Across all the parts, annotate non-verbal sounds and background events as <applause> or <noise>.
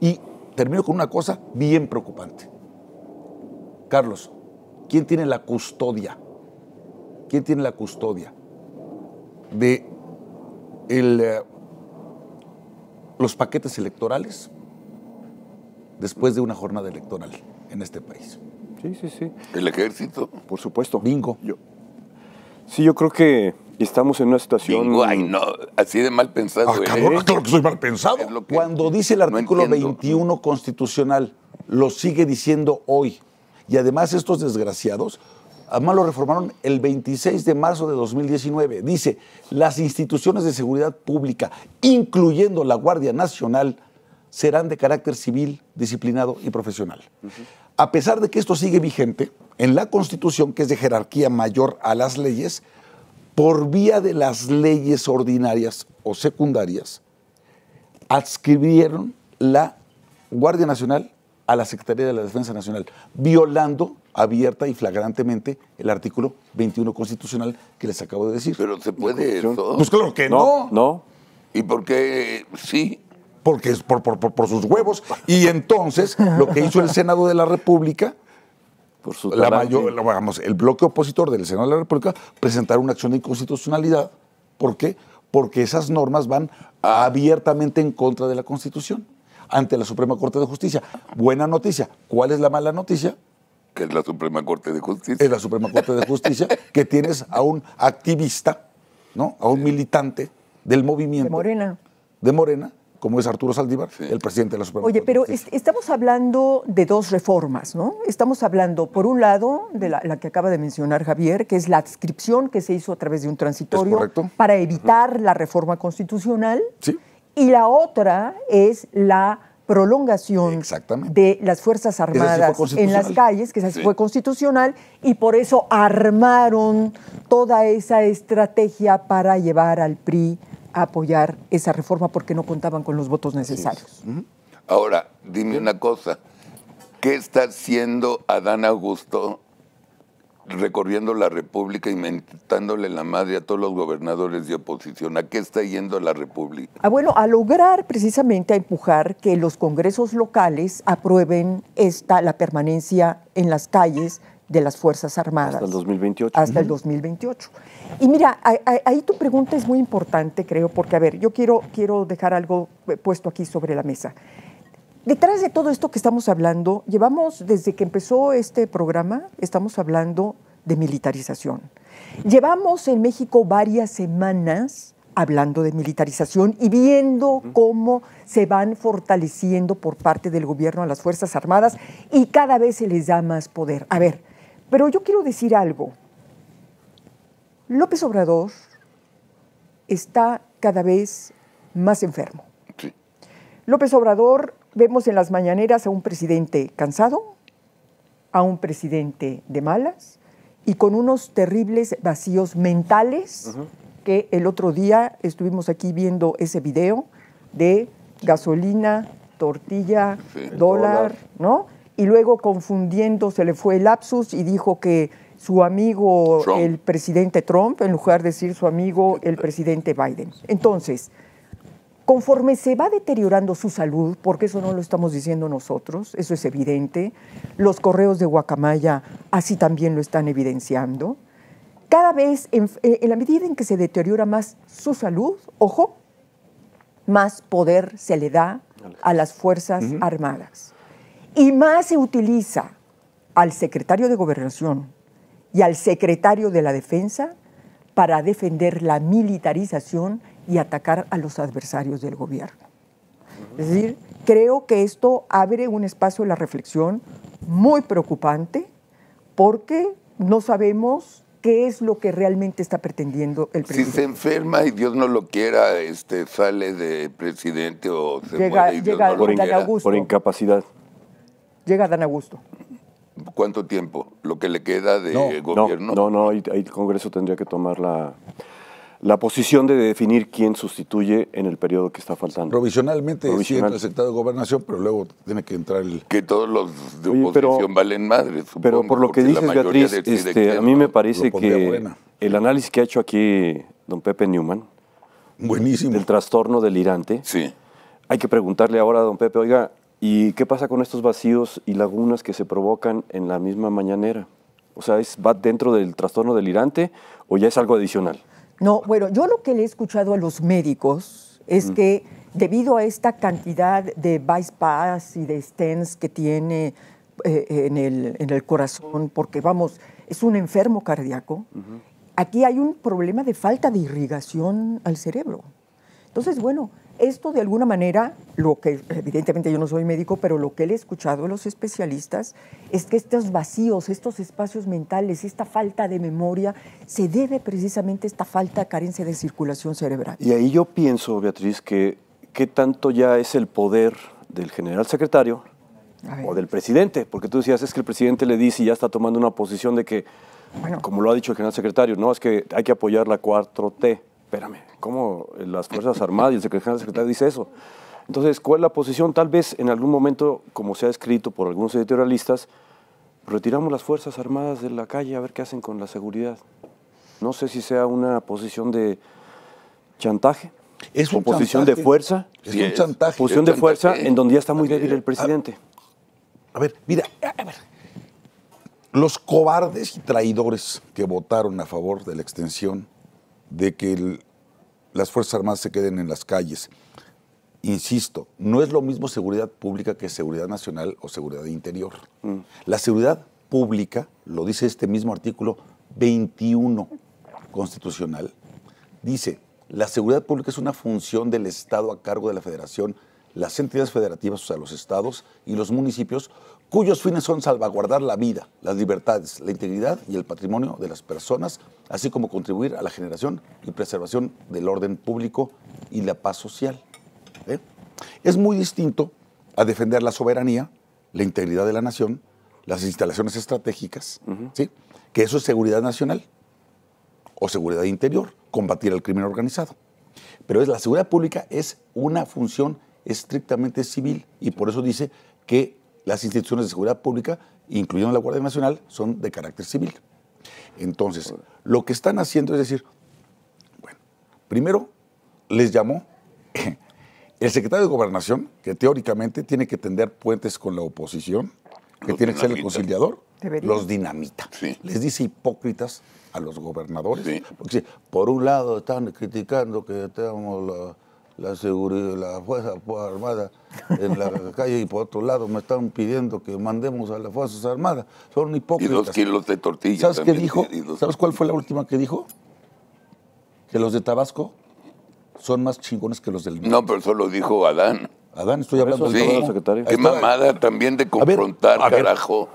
Y termino con una cosa bien preocupante. Carlos, ¿quién tiene la custodia? ¿Quién tiene la custodia de eh, los paquetes electorales después de una jornada electoral en este país? Sí, sí, sí. ¿El ejército? Por supuesto. Bingo. Yo. Sí, yo creo que y estamos en una situación. no, así de mal pensado. Ah, ¿eh? claro que soy mal pensado. Cuando dice el artículo 21 constitucional, lo sigue diciendo hoy. Y además, estos desgraciados, además lo reformaron el 26 de marzo de 2019. Dice: las instituciones de seguridad pública, incluyendo la Guardia Nacional, serán de carácter civil, disciplinado y profesional. A pesar de que esto sigue vigente, en la Constitución, que es de jerarquía mayor a las leyes, por vía de las leyes ordinarias o secundarias, adscribieron la Guardia Nacional a la Secretaría de la Defensa Nacional, violando abierta y flagrantemente el artículo 21 constitucional que les acabo de decir. Pero se puede eso. Pues claro que no. No. ¿Y por qué sí? Porque es por, por sus huevos. Y entonces lo que hizo el Senado de la República la el bloque opositor del Senado de la República presentar una acción de inconstitucionalidad. ¿Por qué? Porque esas normas van abiertamente en contra de la Constitución ante la Suprema Corte de Justicia. Buena noticia. ¿Cuál es la mala noticia? Que es la Suprema Corte de Justicia. Es la Suprema Corte de Justicia <laughs> que tienes a un activista, ¿no? A un militante del movimiento. De Morena. De Morena, como es Arturo Saldívar, el presidente de la Suprema Oye, pero estamos hablando de dos reformas, ¿no? Estamos hablando, por un lado, de la, que acaba de mencionar Javier, que es la adscripción que se hizo a través de un transitorio para evitar la reforma constitucional. Y la otra es la prolongación de las Fuerzas Armadas en las calles, que esa fue constitucional, y por eso armaron toda esa estrategia para llevar al PRI a apoyar esa reforma porque no contaban con los votos necesarios. Ahora, dime una cosa, ¿qué está haciendo Adán Augusto recorriendo la República y mentándole la madre a todos los gobernadores de oposición. ¿A qué está yendo la República? Ah, bueno, a lograr precisamente a empujar que los congresos locales aprueben esta, la permanencia en las calles de las Fuerzas Armadas. Hasta el 2028. Hasta el 2028. Y mira, ahí tu pregunta es muy importante, creo, porque, a ver, yo quiero, quiero dejar algo eh, puesto aquí sobre la mesa. Detrás de todo esto que estamos hablando, llevamos, desde que empezó este programa, estamos hablando de militarización. Llevamos en México varias semanas hablando de militarización y viendo cómo se van fortaleciendo por parte del gobierno a las Fuerzas Armadas y cada vez se les da más poder. A ver, pero yo quiero decir algo. López Obrador está cada vez más enfermo. López Obrador, vemos en las mañaneras a un presidente cansado, a un presidente de malas y con unos terribles vacíos mentales que el otro día estuvimos aquí viendo ese video de gasolina, tortilla, dólar, ¿no? y luego confundiendo se le fue el lapsus y dijo que su amigo el presidente Trump en lugar de decir su amigo el presidente Biden. Entonces, conforme se va deteriorando su salud, porque eso no lo estamos diciendo nosotros, eso es evidente, los correos de Guacamaya así también lo están evidenciando, cada vez en, eh, la medida en que se deteriora más su salud, ojo, más poder se le da a las Fuerzas Armadas. Y más se utiliza al secretario de Gobernación y al secretario de la Defensa para defender la militarización y atacar a los adversarios del gobierno. Es decir, creo que esto abre un espacio de la reflexión muy preocupante porque no sabemos qué es lo que realmente está pretendiendo el presidente. Si se enferma y Dios no lo quiera, este, sale de presidente o se Llega, muere y Dios Por incapacidad llega Dan Augusto. ¿Cuánto tiempo? ¿Lo que le queda de gobierno? No, no, ahí, el Congreso tendría que tomar la, posición de definir quién sustituye en el periodo que está faltando. Provisionalmente sí sí el sector de Gobernación, pero luego tiene que entrar el... Que todos los de oposición valen madre, Pero por lo que dices, Beatriz, este, a mí me parece que el análisis que ha hecho aquí don Pepe Newman... Buenísimo. Del trastorno delirante. Sí. Hay que preguntarle ahora a don Pepe, oiga, ¿Y qué pasa con estos vacíos y lagunas que se provocan en la misma mañanera? O sea, ¿es, ¿va dentro del trastorno delirante o ya es algo adicional? No, bueno, yo lo que le he escuchado a los médicos es que debido a esta cantidad de bypass y de stents que tiene eh, en, el, corazón, porque vamos, es un enfermo cardíaco, aquí hay un problema de falta de irrigación al cerebro. Entonces, bueno, esto de alguna manera, lo que evidentemente yo no soy médico, pero lo que he escuchado de los especialistas es que estos vacíos, estos espacios mentales, esta falta de memoria, se debe precisamente a esta falta, de carencia de circulación cerebral. Y ahí yo pienso, Beatriz, que qué tanto ya es el poder del general secretario o del presidente, porque tú decías es que el presidente le dice y ya está tomando una posición de que, como lo ha dicho el general secretario, no es que hay que apoyar la 4T espérame, ¿cómo las Fuerzas Armadas y el secretario, la secretario dice eso? Entonces, ¿cuál es la posición? Tal vez en algún momento, como se ha escrito por algunos editorialistas, retiramos las Fuerzas Armadas de la calle a ver qué hacen con la seguridad. No sé si sea una posición de chantaje. Es una posición de fuerza. Es un chantaje. Posición de fuerza en donde ya está muy débil el presidente. a ver, mira, a ver. Los cobardes y traidores que votaron a favor de la extensión de que el las Fuerzas Armadas se queden en las calles. Insisto, no es lo mismo seguridad pública que seguridad nacional o seguridad interior. Mm. La seguridad pública, lo dice este mismo artículo 21 constitucional, dice, la seguridad pública es una función del Estado a cargo de la Federación las entidades federativas, o sea, los estados y los municipios, cuyos fines son salvaguardar la vida, las libertades, la integridad y el patrimonio de las personas, así como contribuir a la generación y preservación del orden público y la paz social. ¿eh? Es muy distinto a defender la soberanía, la integridad de la nación, las instalaciones estratégicas, ¿sí? que eso es seguridad nacional o seguridad interior, combatir el crimen organizado. Pero es, la seguridad pública es una función estrictamente civil y por eso dice que las instituciones de seguridad pública, incluyendo la Guardia Nacional, son de carácter civil. Entonces, lo que están haciendo es decir, bueno, primero les llamó <laughs> el secretario de Gobernación, que teóricamente tiene que tender puentes con la oposición, que tiene que ser el conciliador, los dinamita. Les dice hipócritas a los gobernadores. Porque por un lado están criticando que tenemos la la seguridad, la Fuerza <laughs> pues, Armada en la <laughs> calle y por otro lado me están pidiendo que mandemos a las Fuerzas Armadas. Son hipócritas. Y dos kilos de tortillas. ¿Sabes qué dijo? ¿Sabes cuál fue la última que dijo? Que los de Tabasco son más chingones que los del No, pero eso lo dijo Adán. Adán, estoy hablando de sí. secretario. Qué mamada también de confrontar, carajo.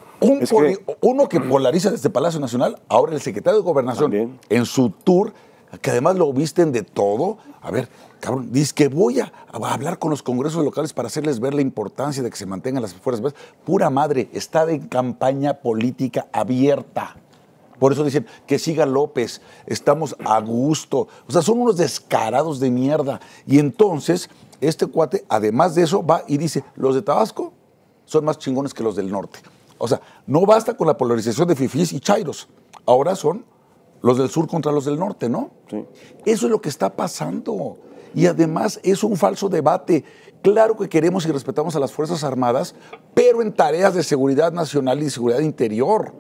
Uno que polariza desde Palacio Nacional, ahora el secretario de Gobernación, en su tour, que además lo visten de todo, a ver, cabrón, dice que voy a, hablar con los congresos locales para hacerles ver la importancia de que se mantengan las fuerzas. Pura madre, está en campaña política abierta. Por eso dicen que siga López, estamos a gusto. O sea, son unos descarados de mierda. Y entonces, este cuate, además de eso, va y dice, los de Tabasco son más chingones que los del norte. O sea, no basta con la polarización de fifís y chairos. Ahora son los del sur contra los del norte, ¿no? Sí. Eso es lo que está pasando. Y además es un falso debate. Claro que queremos y respetamos a las Fuerzas Armadas, pero en tareas de seguridad nacional y seguridad interior.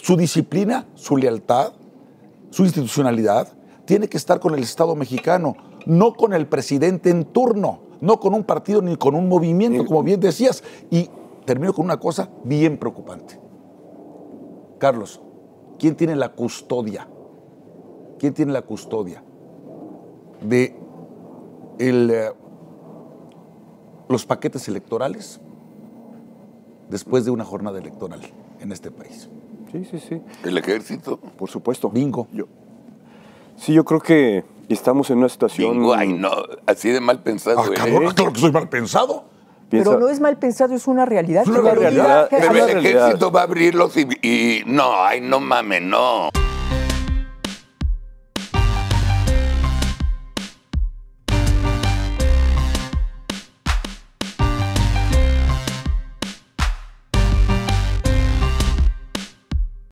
Su disciplina, su lealtad, su institucionalidad, tiene que estar con el Estado mexicano, no con el presidente en turno, no con un partido ni con un movimiento, como bien decías. Y termino con una cosa bien preocupante. Carlos, ¿quién tiene la custodia? ¿Quién tiene la custodia de eh, los paquetes electorales después de una jornada electoral en este país? Sí, sí, sí. ¿El ejército? Por supuesto. Bingo. Yo. Sí, yo creo que estamos en una situación. Bingo, ay, no, así de mal pensado. Ah, ¿eh? claro que soy mal pensado. Pero no es mal pensado, es una realidad. Pero el ejército va a abrirlos y, y no, ay, no mames, no.